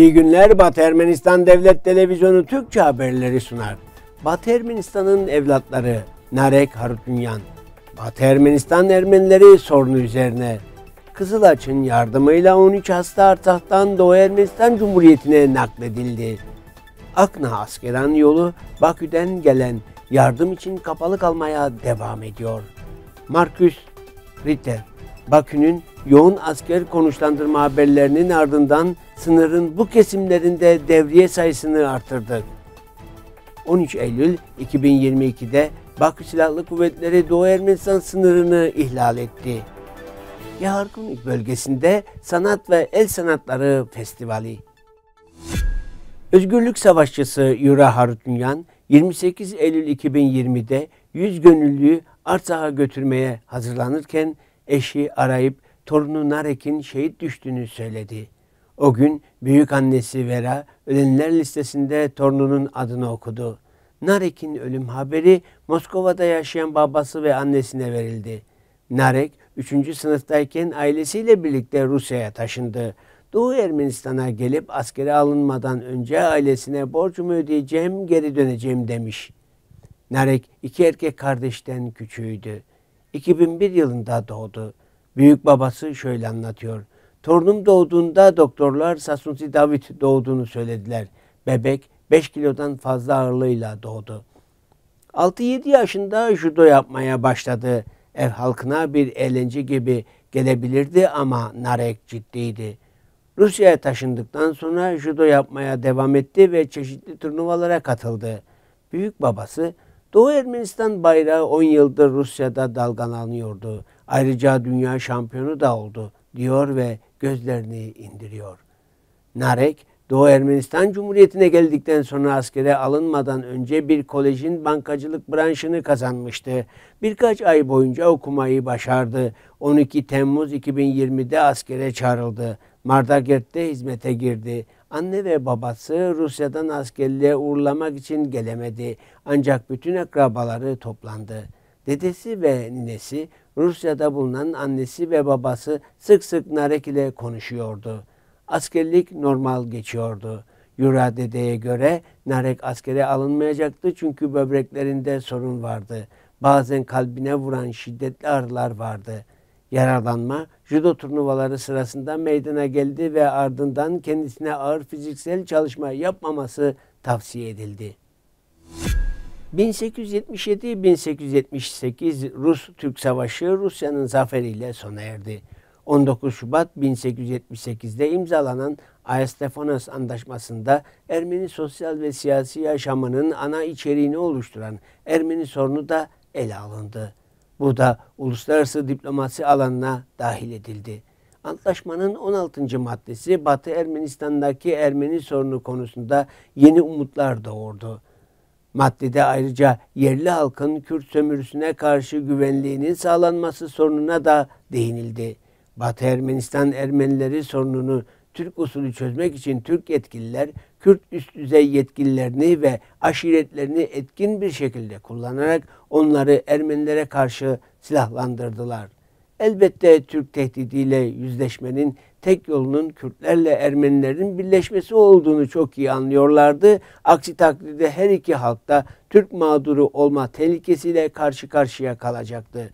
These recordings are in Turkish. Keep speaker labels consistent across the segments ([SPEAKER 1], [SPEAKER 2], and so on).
[SPEAKER 1] İyi günler Batı Ermenistan Devlet Televizyonu Türkçe haberleri sunar. Batı Ermenistan'ın evlatları Narek Harutyunyan, Batı Ermenistan Ermenileri sorunu üzerine Kızıl Kızılaç'ın yardımıyla 13 hasta Artah'tan Doğu Ermenistan Cumhuriyeti'ne nakledildi. Akna Askeran yolu Bakü'den gelen yardım için kapalı kalmaya devam ediyor. Markus Ritter, Bakü'nün yoğun asker konuşlandırma haberlerinin ardından sınırın bu kesimlerinde devriye sayısını artırdık. 13 Eylül 2022'de Bakü Silahlı Kuvvetleri Doğu Ermenistan sınırını ihlal etti. Yaharkunik bölgesinde sanat ve el sanatları festivali. Özgürlük Savaşçısı Yura Harutunyan 28 Eylül 2020'de 100 gönüllüyü Artsakh'a götürmeye hazırlanırken eşi arayıp torunu Narek'in şehit düştüğünü söyledi. O gün büyük annesi Vera ölenler listesinde torununun adını okudu. Narek'in ölüm haberi Moskova'da yaşayan babası ve annesine verildi. Narek 3. sınıftayken ailesiyle birlikte Rusya'ya taşındı. Doğu Ermenistan'a gelip askere alınmadan önce ailesine borcumu ödeyeceğim geri döneceğim demiş. Narek iki erkek kardeşten küçüğüydü. 2001 yılında doğdu. Büyük babası şöyle anlatıyor. Torunum doğduğunda doktorlar Sasunsi David doğduğunu söylediler. Bebek 5 kilodan fazla ağırlığıyla doğdu. 6-7 yaşında judo yapmaya başladı. Ev halkına bir eğlence gibi gelebilirdi ama Narek ciddiydi. Rusya'ya taşındıktan sonra judo yapmaya devam etti ve çeşitli turnuvalara katıldı. Büyük babası Doğu Ermenistan bayrağı 10 yıldır Rusya'da dalgalanıyordu. Ayrıca dünya şampiyonu da oldu diyor ve gözlerini indiriyor. Narek, Doğu Ermenistan Cumhuriyeti'ne geldikten sonra askere alınmadan önce bir kolejin bankacılık branşını kazanmıştı. Birkaç ay boyunca okumayı başardı. 12 Temmuz 2020'de askere çağrıldı. Mardagert'te hizmete girdi. Anne ve babası Rusya'dan askerliğe uğurlamak için gelemedi. Ancak bütün akrabaları toplandı. Dedesi ve ninesi Rusya'da bulunan annesi ve babası sık sık Narek ile konuşuyordu. Askerlik normal geçiyordu. Yura dedeye göre Narek askere alınmayacaktı çünkü böbreklerinde sorun vardı. Bazen kalbine vuran şiddetli ağrılar vardı. Yaralanma judo turnuvaları sırasında meydana geldi ve ardından kendisine ağır fiziksel çalışma yapmaması tavsiye edildi. 1877-1878 Rus-Türk Savaşı Rusya'nın zaferiyle sona erdi. 19 Şubat 1878'de imzalanan Ayas-Stefanos Anlaşması'nda Ermeni sosyal ve siyasi yaşamının ana içeriğini oluşturan Ermeni sorunu da ele alındı. Bu da uluslararası diplomasi alanına dahil edildi. Antlaşmanın 16. maddesi Batı Ermenistan'daki Ermeni sorunu konusunda yeni umutlar doğurdu. Maddede ayrıca yerli halkın Kürt sömürüsüne karşı güvenliğinin sağlanması sorununa da değinildi. Batı Ermenistan Ermenileri sorununu Türk usulü çözmek için Türk yetkililer Kürt üst düzey yetkililerini ve aşiretlerini etkin bir şekilde kullanarak onları Ermenilere karşı silahlandırdılar. Elbette Türk tehdidiyle yüzleşmenin tek yolunun Kürtlerle Ermenilerin birleşmesi olduğunu çok iyi anlıyorlardı. Aksi takdirde her iki halkta Türk mağduru olma tehlikesiyle karşı karşıya kalacaktı.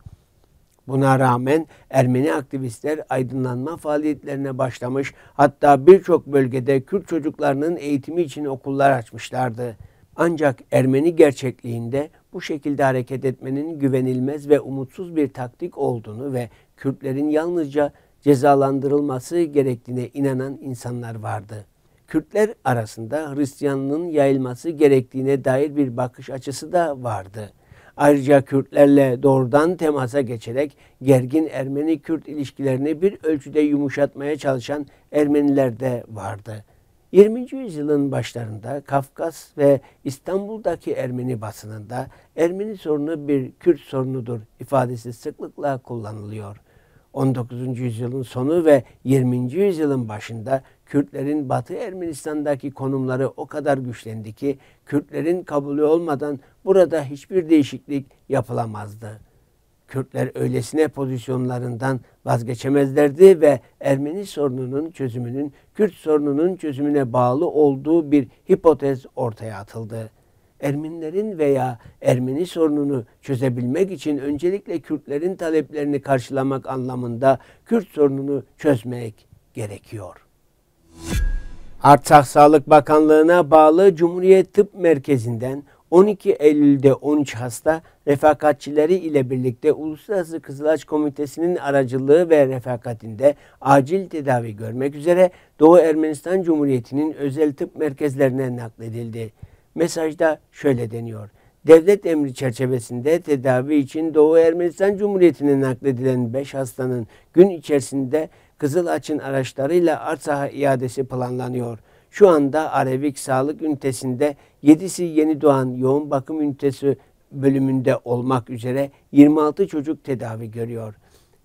[SPEAKER 1] Buna rağmen Ermeni aktivistler aydınlanma faaliyetlerine başlamış, hatta birçok bölgede Kürt çocuklarının eğitimi için okullar açmışlardı. Ancak Ermeni gerçekliğinde bu şekilde hareket etmenin güvenilmez ve umutsuz bir taktik olduğunu ve Kürtlerin yalnızca cezalandırılması gerektiğine inanan insanlar vardı. Kürtler arasında Hristiyanlığın yayılması gerektiğine dair bir bakış açısı da vardı. Ayrıca Kürtlerle doğrudan temasa geçerek gergin Ermeni-Kürt ilişkilerini bir ölçüde yumuşatmaya çalışan Ermeniler de vardı. 20. yüzyılın başlarında Kafkas ve İstanbul'daki Ermeni basınında Ermeni sorunu bir Kürt sorunudur ifadesi sıklıkla kullanılıyor. 19. yüzyılın sonu ve 20. yüzyılın başında Kürtlerin Batı Ermenistan'daki konumları o kadar güçlendi ki Kürtlerin kabulü olmadan burada hiçbir değişiklik yapılamazdı. Kürtler öylesine pozisyonlarından vazgeçemezlerdi ve Ermeni sorununun çözümünün Kürt sorununun çözümüne bağlı olduğu bir hipotez ortaya atıldı. Ermenilerin veya Ermeni sorununu çözebilmek için öncelikle Kürtlerin taleplerini karşılamak anlamında Kürt sorununu çözmek gerekiyor. Artsakh Sağlık Bakanlığı'na bağlı Cumhuriyet Tıp Merkezi'nden 12 Eylül'de 13 hasta refakatçileri ile birlikte Uluslararası Kızılaç Komitesi'nin aracılığı ve refakatinde acil tedavi görmek üzere Doğu Ermenistan Cumhuriyeti'nin özel tıp merkezlerine nakledildi. Mesajda şöyle deniyor. Devlet emri çerçevesinde tedavi için Doğu Ermenistan Cumhuriyeti'ne nakledilen 5 hastanın gün içerisinde Kızıl Açın araçlarıyla Arsah'a iadesi planlanıyor. Şu anda Arevik Sağlık Ünitesi'nde 7'si yeni doğan yoğun bakım ünitesi bölümünde olmak üzere 26 çocuk tedavi görüyor.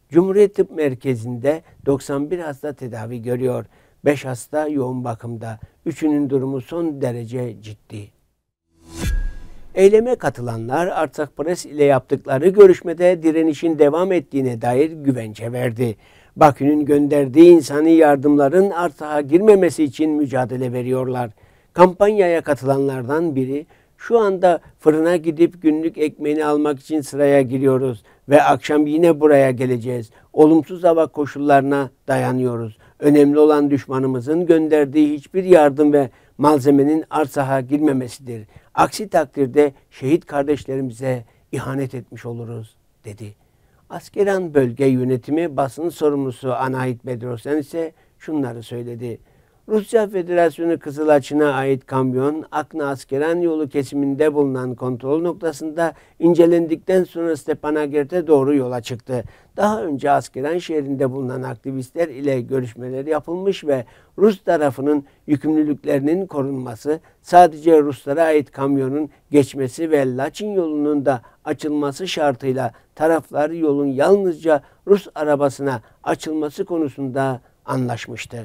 [SPEAKER 1] Cumhuriyet Tıp Merkezi'nde 91 hasta tedavi görüyor. 5 hasta yoğun bakımda. Üçünün durumu son derece ciddi. Eyleme katılanlar Artsak Pres ile yaptıkları görüşmede direnişin devam ettiğine dair güvence verdi. Bakü'nün gönderdiği insani yardımların Artsak'a girmemesi için mücadele veriyorlar. Kampanyaya katılanlardan biri şu anda fırına gidip günlük ekmeğini almak için sıraya giriyoruz ve akşam yine buraya geleceğiz. Olumsuz hava koşullarına dayanıyoruz. Önemli olan düşmanımızın gönderdiği hiçbir yardım ve malzemenin arsaha girmemesidir. Aksi takdirde şehit kardeşlerimize ihanet etmiş oluruz dedi. Askeran bölge yönetimi basın sorumlusu Anahit Bedrosyan ise şunları söyledi. Rusya Federasyonu Kızılaçı'na ait kamyon Akna Askeren yolu kesiminde bulunan kontrol noktasında incelendikten sonra Stepanakert'e doğru yola çıktı. Daha önce Askeren şehrinde bulunan aktivistler ile görüşmeler yapılmış ve Rus tarafının yükümlülüklerinin korunması, sadece Ruslara ait kamyonun geçmesi ve Laçin yolunun da açılması şartıyla taraflar yolun yalnızca Rus arabasına açılması konusunda anlaşmıştı.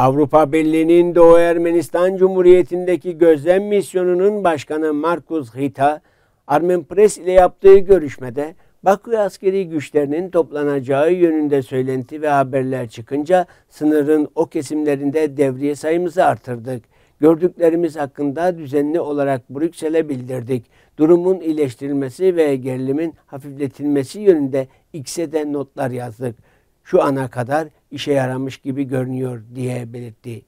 [SPEAKER 1] Avrupa Birliği'nin Doğu Ermenistan Cumhuriyeti'ndeki gözlem misyonunun başkanı Markus Hita, Armen Press ile yaptığı görüşmede Bakü askeri güçlerinin toplanacağı yönünde söylenti ve haberler çıkınca sınırın o kesimlerinde devriye sayımızı artırdık. Gördüklerimiz hakkında düzenli olarak Brüksel'e bildirdik. Durumun iyileştirilmesi ve gerilimin hafifletilmesi yönünde X'e de notlar yazdık.'' şu ana kadar işe yaramış gibi görünüyor diye belirtti.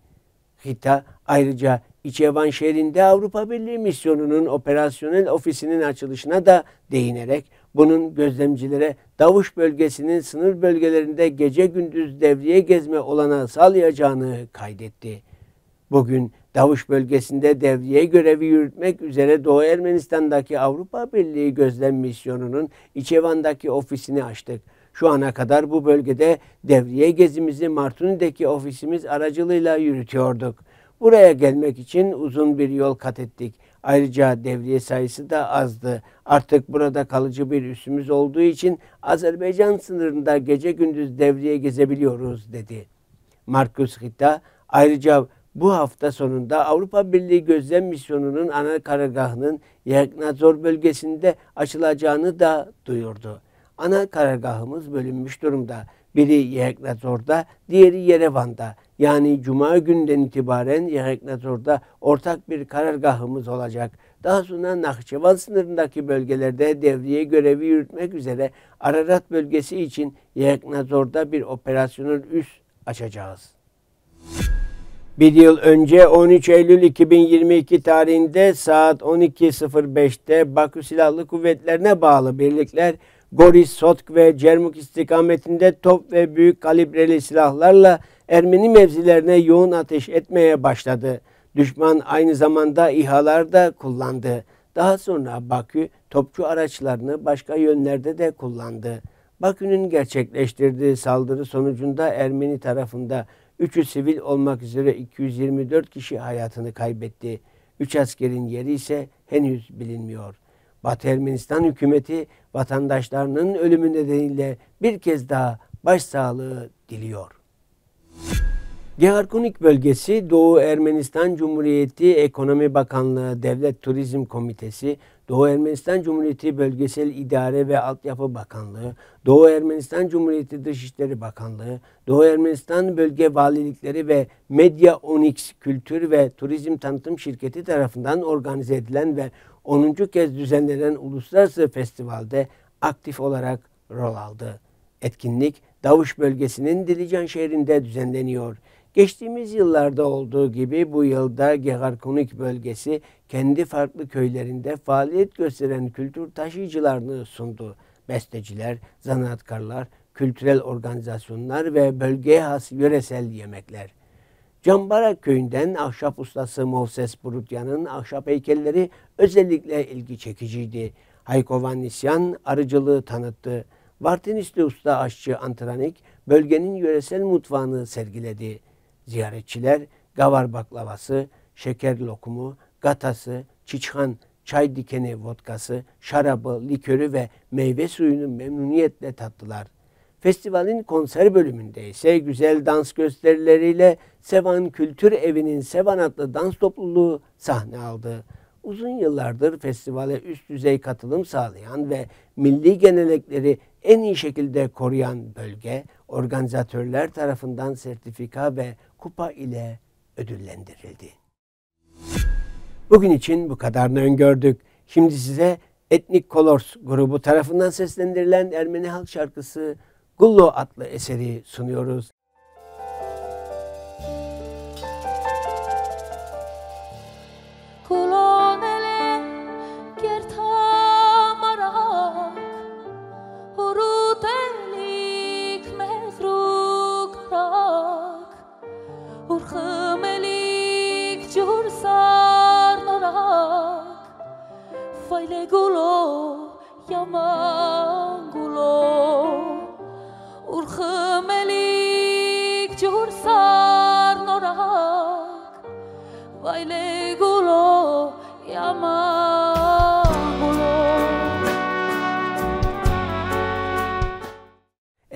[SPEAKER 1] Hita ayrıca İçevan şehrinde Avrupa Birliği misyonunun operasyonel ofisinin açılışına da değinerek bunun gözlemcilere Davuş bölgesinin sınır bölgelerinde gece gündüz devriye gezme olanağı sağlayacağını kaydetti. Bugün Davuş bölgesinde devriye görevi yürütmek üzere Doğu Ermenistan'daki Avrupa Birliği gözlem misyonunun İçevan'daki ofisini açtık şu ana kadar bu bölgede devriye gezimizi Martuni'deki ofisimiz aracılığıyla yürütüyorduk. Buraya gelmek için uzun bir yol kat ettik. Ayrıca devriye sayısı da azdı. Artık burada kalıcı bir üssümüz olduğu için Azerbaycan sınırında gece gündüz devriye gezebiliyoruz dedi. Markus Hitta ayrıca bu hafta sonunda Avrupa Birliği Gözlem Misyonu'nun ana karargahının Yagnazor bölgesinde açılacağını da duyurdu ana karargahımız bölünmüş durumda. Biri Yeheknator'da, diğeri Yerevan'da. Yani Cuma günden itibaren Yeheknator'da ortak bir karargahımız olacak. Daha sonra Nahçıvan sınırındaki bölgelerde devriye görevi yürütmek üzere Ararat bölgesi için Yeheknator'da bir operasyonel üst açacağız. Bir yıl önce 13 Eylül 2022 tarihinde saat 12.05'te Bakü Silahlı Kuvvetlerine bağlı birlikler Goris, Sotk ve Cermuk istikametinde top ve büyük kalibreli silahlarla Ermeni mevzilerine yoğun ateş etmeye başladı. Düşman aynı zamanda İHA'lar da kullandı. Daha sonra Bakü topçu araçlarını başka yönlerde de kullandı. Bakü'nün gerçekleştirdiği saldırı sonucunda Ermeni tarafında 3'ü sivil olmak üzere 224 kişi hayatını kaybetti. 3 askerin yeri ise henüz bilinmiyor. Batı Ermenistan hükümeti vatandaşlarının ölümü nedeniyle bir kez daha başsağlığı diliyor. Geharkunik bölgesi Doğu Ermenistan Cumhuriyeti Ekonomi Bakanlığı Devlet Turizm Komitesi, Doğu Ermenistan Cumhuriyeti Bölgesel İdare ve Altyapı Bakanlığı, Doğu Ermenistan Cumhuriyeti Dışişleri Bakanlığı, Doğu Ermenistan Bölge Valilikleri ve Medya Onyx Kültür ve Turizm Tanıtım Şirketi tarafından organize edilen ve 10. kez düzenlenen uluslararası festivalde aktif olarak rol aldı. Etkinlik Davuş bölgesinin Dilican şehrinde düzenleniyor. Geçtiğimiz yıllarda olduğu gibi bu yılda Geharkonik bölgesi kendi farklı köylerinde faaliyet gösteren kültür taşıyıcılarını sundu. Besteciler, zanaatkarlar, kültürel organizasyonlar ve bölgeye has yöresel yemekler. Cambara köyünden ahşap ustası Moses Burutyan'ın ahşap heykelleri özellikle ilgi çekiciydi. Hayko Nisyan arıcılığı tanıttı. Vartinisli usta aşçı Antranik bölgenin yöresel mutfağını sergiledi. Ziyaretçiler gavar baklavası, şeker lokumu, gatası, çiçhan, çay dikeni vodkası, şarabı, likörü ve meyve suyunu memnuniyetle tattılar.'' Festivalin konser bölümünde ise güzel dans gösterileriyle Sevan Kültür Evi'nin Sevan adlı dans topluluğu sahne aldı. Uzun yıllardır festivale üst düzey katılım sağlayan ve milli gelenekleri en iyi şekilde koruyan bölge, organizatörler tarafından sertifika ve kupa ile ödüllendirildi. Bugün için bu kadarını öngördük. Şimdi size Etnik Colors grubu tarafından seslendirilen Ermeni halk şarkısı Gullo adlı eseri sunuyoruz.